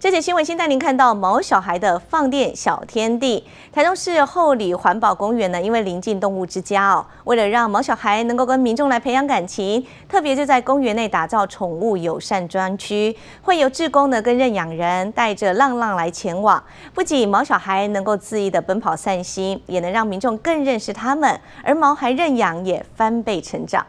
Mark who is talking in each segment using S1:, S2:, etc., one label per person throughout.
S1: 这些新闻先带您看到毛小孩的放电小天地。台中市后里环保公园呢，因为临近动物之家哦，为了让毛小孩能够跟民众来培养感情，特别就在公园内打造宠物友善专区，会有志工呢跟认养人带着浪浪来前往。不仅毛小孩能够恣意的奔跑散心，也能让民众更认识他们，而毛孩认养也翻倍成长。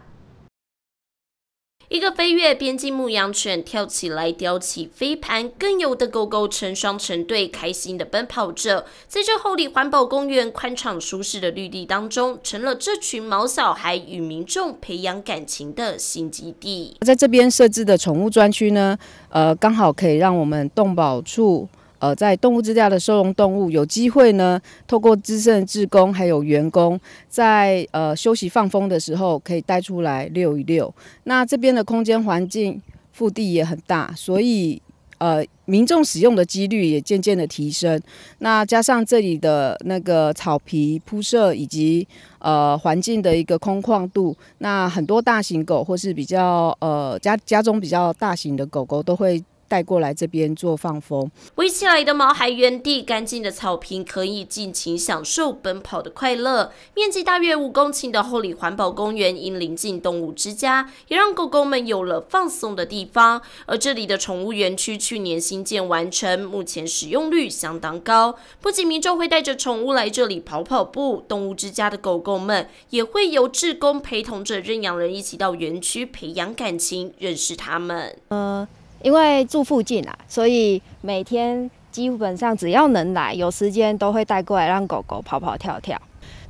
S2: 一个飞跃边境牧羊犬跳起来叼起飞盘，更有的狗狗成双成对，开心的奔跑着。在这后里环保公园宽敞舒适的绿地当中，成了这群毛小孩与民众培养感情的新基地。
S3: 在这边设置的宠物专区呢，呃，刚好可以让我们动保处。呃，在动物之家的收容动物有机会呢，透过资深志工还有员工，在呃休息放风的时候，可以带出来遛一遛。那这边的空间环境腹地也很大，所以呃民众使用的几率也渐渐的提升。那加上这里的那个草皮铺设以及呃环境的一个空旷度，那很多大型狗或是比较呃家家中比较大型的狗狗都会。带过来这边做放风，
S2: 围起来的毛孩原地，干净的草坪可以尽情享受奔跑的快乐。面积大约五公顷的厚里环保公园，因临近动物之家，也让狗狗们有了放松的地方。而这里的宠物园区去年新建完成，目前使用率相当高。不仅民众会带着宠物来这里跑跑步，动物之家的狗狗们也会由志工陪同着认养人一起到园区培养感情，认识他们。
S4: 呃。因为住附近啊，所以每天基本上只要能来有时间，都会带过来让狗狗跑跑跳跳。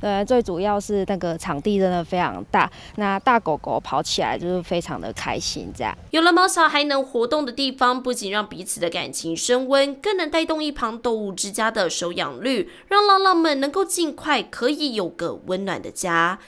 S4: 对，最主要是那个场地真的非常大，那大狗狗跑起来就是非常的开心。这样，
S2: 有了猫砂还能活动的地方，不仅让彼此的感情升温，更能带动一旁动物之家的收养率，让浪浪们能够尽快可以有个温暖的家。